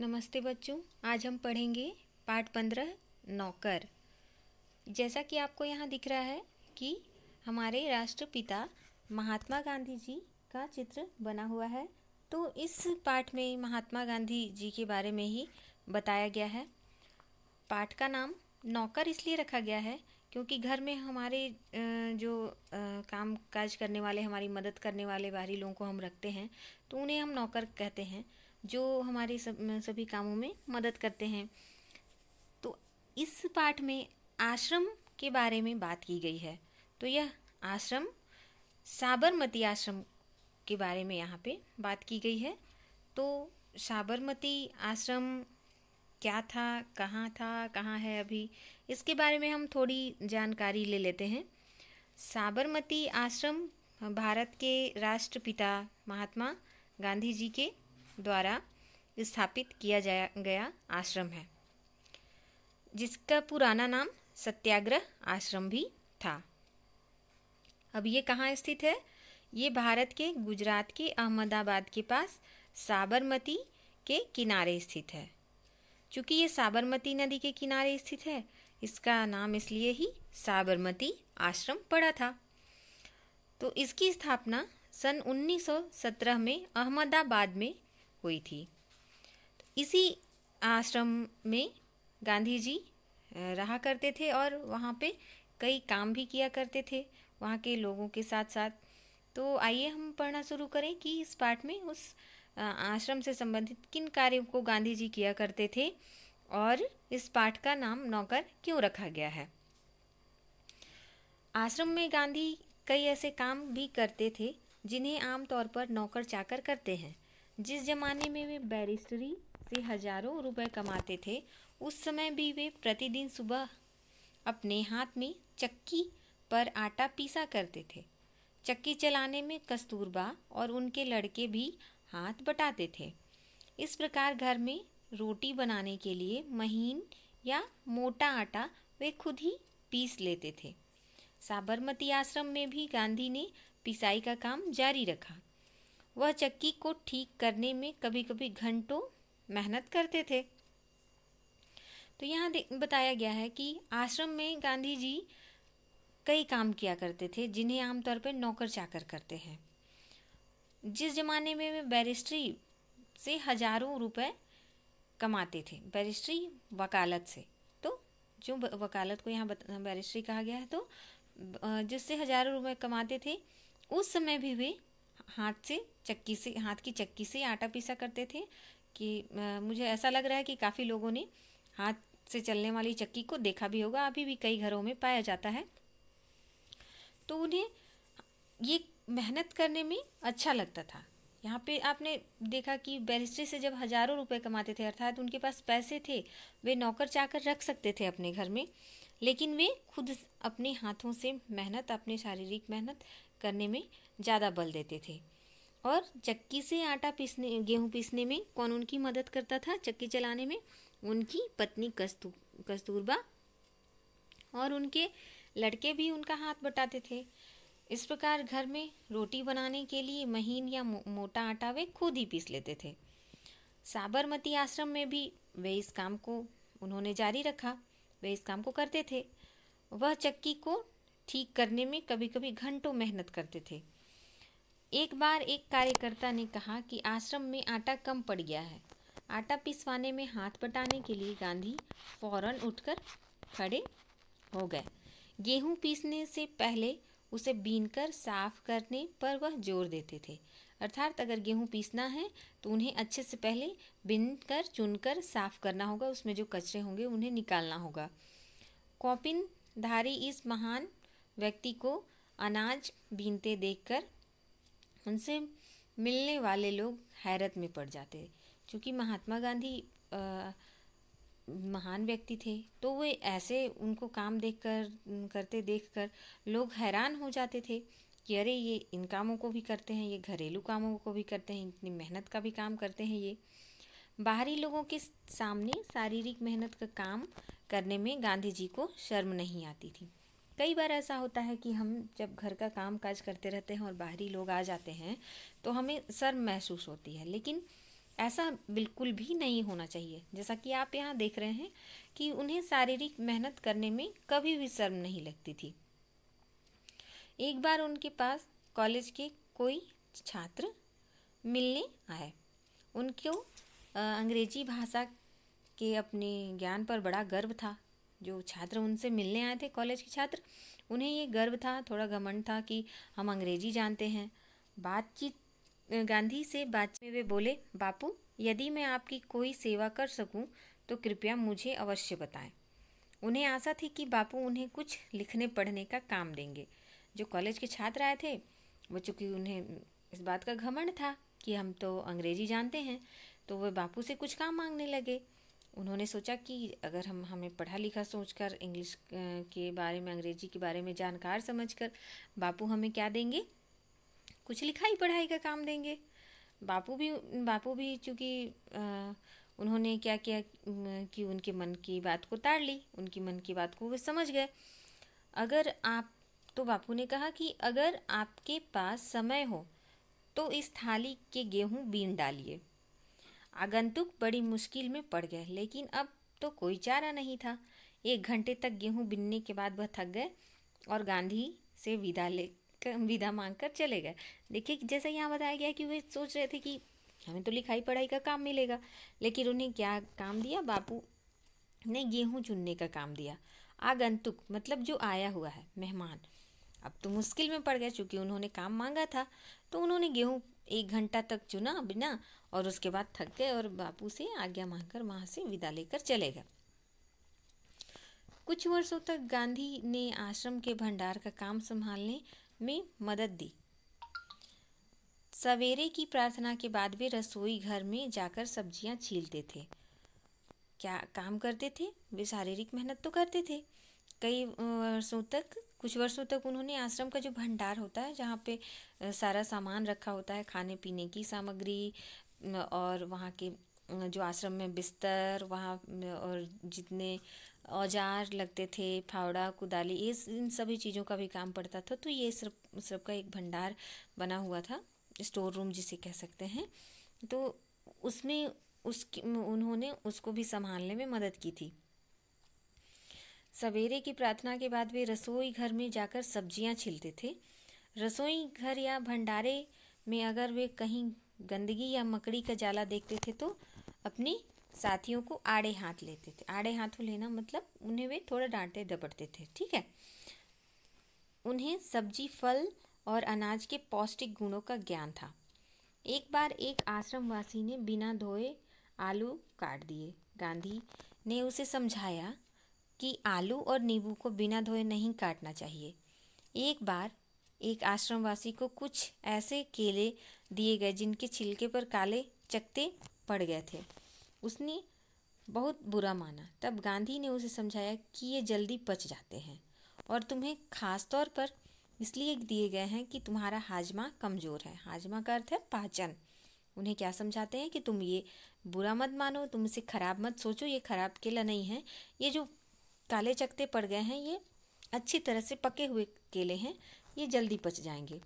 नमस्ते बच्चों आज हम पढ़ेंगे पाठ पंद्रह नौकर जैसा कि आपको यहाँ दिख रहा है कि हमारे राष्ट्रपिता महात्मा गांधी जी का चित्र बना हुआ है तो इस पाठ में महात्मा गांधी जी के बारे में ही बताया गया है पाठ का नाम नौकर इसलिए रखा गया है क्योंकि घर में हमारे जो काम काज करने वाले हमारी मदद करने वाले बाहरी लोगों को हम रखते हैं तो उन्हें हम नौकर कहते हैं जो हमारे सब सभी कामों में मदद करते हैं तो इस पाठ में आश्रम के बारे में बात की गई है तो यह आश्रम साबरमती आश्रम के बारे में यहाँ पे बात की गई है तो साबरमती आश्रम क्या था कहाँ था कहाँ है अभी इसके बारे में हम थोड़ी जानकारी ले लेते हैं साबरमती आश्रम भारत के राष्ट्रपिता महात्मा गांधी जी के द्वारा स्थापित किया जाया गया आश्रम है जिसका पुराना नाम सत्याग्रह आश्रम भी था अब ये कहाँ स्थित है ये भारत के गुजरात के अहमदाबाद के पास साबरमती के किनारे स्थित है चूँकि ये साबरमती नदी के किनारे स्थित है इसका नाम इसलिए ही साबरमती आश्रम पड़ा था तो इसकी स्थापना सन 1917 में अहमदाबाद में हुई थी तो इसी आश्रम में गांधी जी रहा करते थे और वहाँ पे कई काम भी किया करते थे वहाँ के लोगों के साथ साथ तो आइए हम पढ़ना शुरू करें कि इस पाठ में उस आश्रम से संबंधित किन कार्यों को गांधी जी किया करते थे और इस पाठ का नाम नौकर क्यों रखा गया है आश्रम में गांधी कई ऐसे काम भी करते थे जिन्हें आमतौर पर नौकर चाकर करते हैं जिस जमाने में वे बैरिस्टरी से हजारों रुपए कमाते थे उस समय भी वे प्रतिदिन सुबह अपने हाथ में चक्की पर आटा पीसा करते थे चक्की चलाने में कस्तूरबा और उनके लड़के भी हाथ बटाते थे इस प्रकार घर में रोटी बनाने के लिए महीन या मोटा आटा वे खुद ही पीस लेते थे साबरमती आश्रम में भी गांधी ने पिसाई का काम जारी रखा वह चक्की को ठीक करने में कभी कभी घंटों मेहनत करते थे तो यहाँ बताया गया है कि आश्रम में गांधी जी कई काम किया करते थे जिन्हें आमतौर पर नौकर चाकर करते हैं जिस ज़माने में वे बैरिस्ट्री से हजारों रुपए कमाते थे बैरिस्ट्री वकालत से तो जो वकालत को यहाँ बैरिस्ट्री कहा गया है तो जिससे हजारों रुपए कमाते थे उस समय भी वे हाथ से चक्की से हाथ की चक्की से आटा पीसा करते थे कि आ, मुझे ऐसा लग रहा है कि काफ़ी लोगों ने हाथ से चलने वाली चक्की को देखा भी होगा अभी भी कई घरों में पाया जाता है तो उन्हें ये मेहनत करने में अच्छा लगता था यहाँ पे आपने देखा कि बैरिस्ट्री से जब हज़ारों रुपए कमाते थे अर्थात उनके पास पैसे थे वे नौकर चाकर रख सकते थे अपने घर में लेकिन वे खुद अपने हाथों से मेहनत अपने शारीरिक मेहनत करने में ज़्यादा बल देते थे और चक्की से आटा पीसने गेहूँ पीसने में कौन उनकी मदद करता था चक्की चलाने में उनकी पत्नी कस्तू कस्तूरबा और उनके लड़के भी उनका हाथ बटाते थे इस प्रकार घर में रोटी बनाने के लिए महीन या मो, मोटा आटा वे खुद ही पीस लेते थे साबरमती आश्रम में भी वे इस काम को उन्होंने जारी रखा वे इस काम को करते थे वह चक्की को ठीक करने में कभी कभी घंटों मेहनत करते थे एक बार एक कार्यकर्ता ने कहा कि आश्रम में आटा कम पड़ गया है आटा पिसवाने में हाथ बटाने के लिए गांधी फौरन उठकर खड़े हो गए गेहूं पीसने से पहले उसे बीनकर साफ करने पर वह जोर देते थे अर्थात अगर गेहूं पीसना है तो उन्हें अच्छे से पहले बीन कर चुनकर साफ करना होगा उसमें जो कचरे होंगे उन्हें निकालना होगा कॉपिन धारी इस महान व्यक्ति को अनाज बीनते देखकर उनसे मिलने वाले लोग हैरत में पड़ जाते क्योंकि महात्मा गांधी आ, महान व्यक्ति थे तो वे ऐसे उनको काम देखकर करते देखकर लोग हैरान हो जाते थे कि अरे ये इन कामों को भी करते हैं ये घरेलू कामों को भी करते हैं इतनी मेहनत का भी काम करते हैं ये बाहरी लोगों के सामने शारीरिक मेहनत का काम करने में गांधी जी को शर्म नहीं आती थी कई बार ऐसा होता है कि हम जब घर का काम काज करते रहते हैं और बाहरी लोग आ जाते हैं तो हमें शर्म महसूस होती है लेकिन ऐसा बिल्कुल भी नहीं होना चाहिए जैसा कि आप यहाँ देख रहे हैं कि उन्हें शारीरिक मेहनत करने में कभी भी शर्म नहीं लगती थी एक बार उनके पास कॉलेज के कोई छात्र मिलने आए उनको अंग्रेजी भाषा के अपने ज्ञान पर बड़ा गर्व था जो छात्र उनसे मिलने आए थे कॉलेज के छात्र उन्हें ये गर्व था थोड़ा घमंड था कि हम अंग्रेजी जानते हैं बातचीत गांधी से बातचीत में वे बोले बापू यदि मैं आपकी कोई सेवा कर सकूं तो कृपया मुझे अवश्य बताएं उन्हें आशा थी कि बापू उन्हें कुछ लिखने पढ़ने का काम देंगे जो कॉलेज के छात्र आए थे वो चूँकि उन्हें इस बात का घमंड था कि हम तो अंग्रेजी जानते हैं तो वे बापू से कुछ काम मांगने लगे उन्होंने सोचा कि अगर हम हमें पढ़ा लिखा सोचकर इंग्लिश के बारे में अंग्रेजी के बारे में जानकार समझकर बापू हमें क्या देंगे कुछ लिखाई पढ़ाई का काम देंगे बापू भी बापू भी चूँकि उन्होंने क्या किया कि उनके मन की बात को ताड़ ली उनकी मन की बात को वे समझ गए अगर आप तो बापू ने कहा कि अगर आपके पास समय हो तो इस थाली के गेहूं बीन डालिए आगंतुक बड़ी मुश्किल में पड़ गए लेकिन अब तो कोई चारा नहीं था एक घंटे तक गेहूं बिनने के बाद वह थक गए और गांधी से विदा ले विदा मांग कर चले गए देखिए जैसे यहाँ बताया गया कि वे सोच रहे थे कि हमें तो लिखाई पढ़ाई का काम मिलेगा लेकिन उन्हें क्या काम दिया बापू ने गेहूँ चुनने का काम दिया आगंतुक मतलब जो आया हुआ है मेहमान अब तो मुश्किल में पड़ गया चूँकि उन्होंने काम मांगा था तो उन्होंने गेहूँ एक घंटा तक चुना बिना और उसके बाद थक गए और बापू से आज्ञा मांगकर वहाँ से विदा लेकर चले गए कुछ वर्षों तक गांधी ने आश्रम के भंडार का काम संभालने में मदद दी सवेरे की प्रार्थना के बाद वे रसोई घर में जाकर सब्जियां छीलते थे क्या काम करते थे वे शारीरिक मेहनत तो करते थे कई वर्षों तक कुछ वर्षों तक उन्होंने आश्रम का जो भंडार होता है जहाँ पे सारा सामान रखा होता है खाने पीने की सामग्री और वहाँ के जो आश्रम में बिस्तर वहाँ और जितने औजार लगते थे फावड़ा कुदाली ये इन सभी चीज़ों का भी काम पड़ता था तो ये सब सब का एक भंडार बना हुआ था स्टोर रूम जिसे कह सकते हैं तो उसमें उसकी उन्होंने उसको भी संभालने में मदद की थी सवेरे की प्रार्थना के बाद वे रसोई घर में जाकर सब्जियां छिलते थे रसोई घर या भंडारे में अगर वे कहीं गंदगी या मकड़ी का जाला देखते थे तो अपनी साथियों को आड़े हाथ लेते थे आड़े हाथों लेना मतलब उन्हें वे थोड़ा डांटते दबड़ते थे ठीक है उन्हें सब्जी फल और अनाज के पौष्टिक गुणों का ज्ञान था एक बार एक आश्रमवासी ने बिना धोए आलू काट दिए गांधी ने उसे समझाया कि आलू और नींबू को बिना धोए नहीं काटना चाहिए एक बार एक आश्रमवासी को कुछ ऐसे केले दिए गए जिनके छिलके पर काले चकते पड़ गए थे उसने बहुत बुरा माना तब गांधी ने उसे समझाया कि ये जल्दी पच जाते हैं और तुम्हें खास तौर पर इसलिए दिए गए हैं कि तुम्हारा हाजमा कमज़ोर है हाजमा का अर्थ है पाचन उन्हें क्या समझाते हैं कि तुम ये बुरा मत मानो तुम इसे ख़राब मत सोचो ये ख़राब केला नहीं है ये जो काले चकते पड़ गए हैं ये अच्छी तरह से पके हुए केले हैं ये जल्दी पच जाएंगे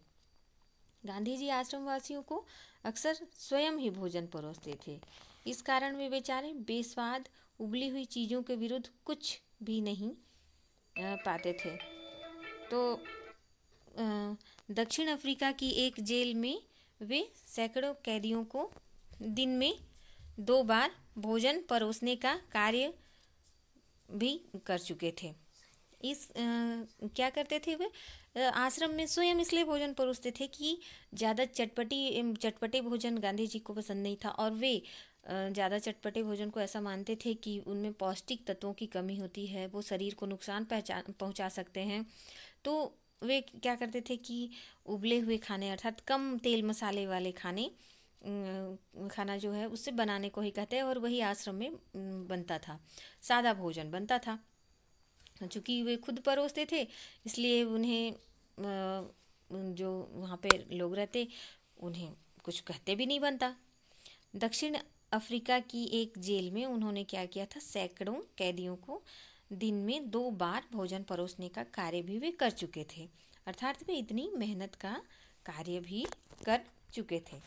गांधी जी आश्रम वासियों को अक्सर स्वयं ही भोजन परोसते थे इस कारण वे बेचारे बेस्वाद उबली हुई चीज़ों के विरुद्ध कुछ भी नहीं पाते थे तो दक्षिण अफ्रीका की एक जेल में वे सैकड़ों कैदियों को दिन में दो बार भोजन परोसने का कार्य भी कर चुके थे इस आ, क्या करते थे वे आश्रम में स्वयं इसलिए भोजन परोसते थे कि ज़्यादा चटपटी चटपटे भोजन गांधी जी को पसंद नहीं था और वे ज़्यादा चटपटे भोजन को ऐसा मानते थे कि उनमें पौष्टिक तत्वों की कमी होती है वो शरीर को नुकसान पहचान पहुँचा सकते हैं तो वे क्या करते थे कि उबले हुए खाने अर्थात कम तेल मसाले वाले खाने खाना जो है उससे बनाने को ही कहते हैं और वही आश्रम में बनता था सादा भोजन बनता था चूँकि वे खुद परोसते थे इसलिए उन्हें जो वहाँ पे लोग रहते उन्हें कुछ कहते भी नहीं बनता दक्षिण अफ्रीका की एक जेल में उन्होंने क्या किया था सैकड़ों कैदियों को दिन में दो बार भोजन परोसने का कार्य भी वे कर चुके थे अर्थात वे इतनी मेहनत का कार्य भी कर चुके थे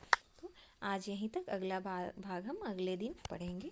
आज यहीं तक अगला भाग हम अगले दिन पढ़ेंगे